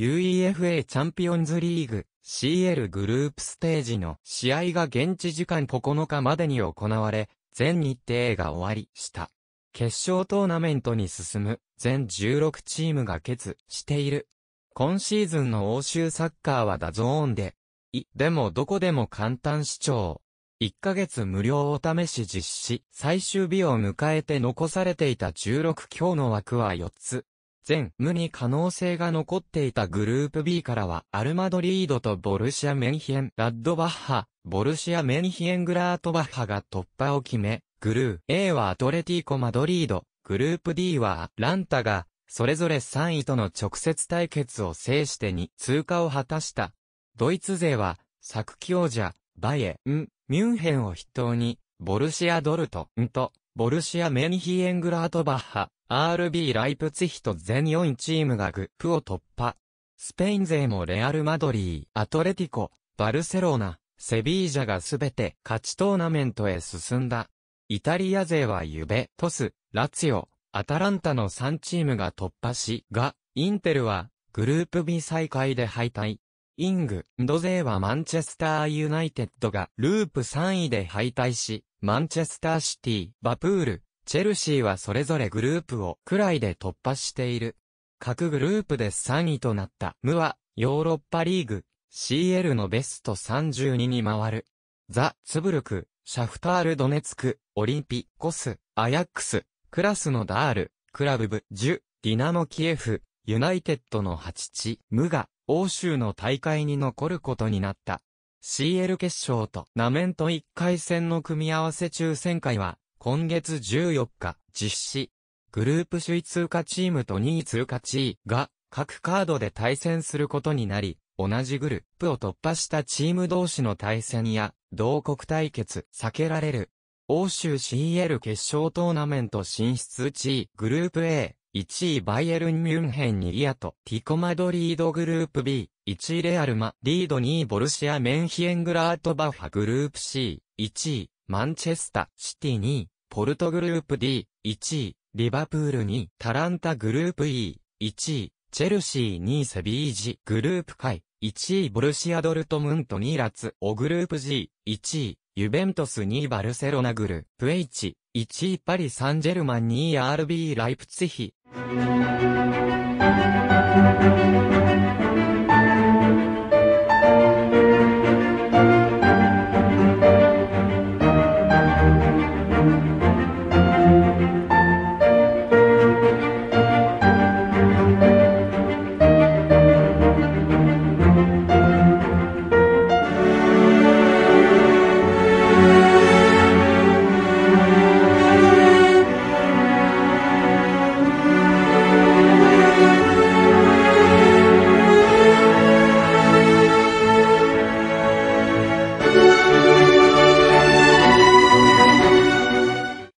UEFA チャンピオンズリーグ CL グループステージの試合が現地時間9日までに行われ、全日程が終わりした。決勝トーナメントに進む全16チームが決している。今シーズンの欧州サッカーはダゾーンで、い、でもどこでも簡単視聴。1ヶ月無料お試し実施、最終日を迎えて残されていた16強の枠は4つ。全無に可能性が残っていたグループ B からは、アルマドリードとボルシア・メンヒエン・ラッドバッハ、ボルシア・メンヒエン・グラートバッハが突破を決め、グルー A はアトレティコ・マドリード、グループ D はランタが、それぞれ3位との直接対決を制して2通過を果たした。ドイツ勢は、昨季王者、バイエン、ミュンヘンを筆頭に、ボルシア・ドルトンと、ボルシア・メンヒエングラートバッハ、RB ライプツヒと全4チームがグップを突破。スペイン勢もレアル・マドリー、アトレティコ、バルセロナ、セビージャがすべて勝ちトーナメントへ進んだ。イタリア勢はユベ、トス、ラツィオ、アタランタの3チームが突破し、が、インテルはグループ B 再開で敗退。イング、ド勢はマンチェスターユナイテッドがループ3位で敗退し、マンチェスターシティ、バプール、チェルシーはそれぞれグループをくらいで突破している。各グループで3位となったムは、ヨーロッパリーグ、CL のベスト32に回る。ザ・ツブルク、シャフタール・ドネツク、オリンピコス、アヤックス、クラスのダール、クラブブ、ジュ、ディナモ・キエフ、ユナイテッドの8地、ムが、欧州の大会に残ることになった。CL 決勝とナメント1回戦の組み合わせ抽選会は、今月14日、実施。グループ首位通過チームと2位通過チーが、各カードで対戦することになり、同じグループを突破したチーム同士の対戦や、同国対決、避けられる。欧州 CL 決勝トーナメント進出地位グループ A、1位バイエルン・ミュンヘンにリアとティコマドリードグループ B、1位レアルマリード2位ボルシア・メンヒエングラートバッハグループ C、1位マンチェスタ・シティ2位ポルトグループ D、1位、リバプール2タランタグループ E、1位、チェルシー2位セビージ、グループ会、位、1位ボルシアドルトムント2位ラツ、オグループ G、1位、ユベントス2位バルセロナグループ H、1位パリ・サンジェルマン2位 RB ライプツヒ。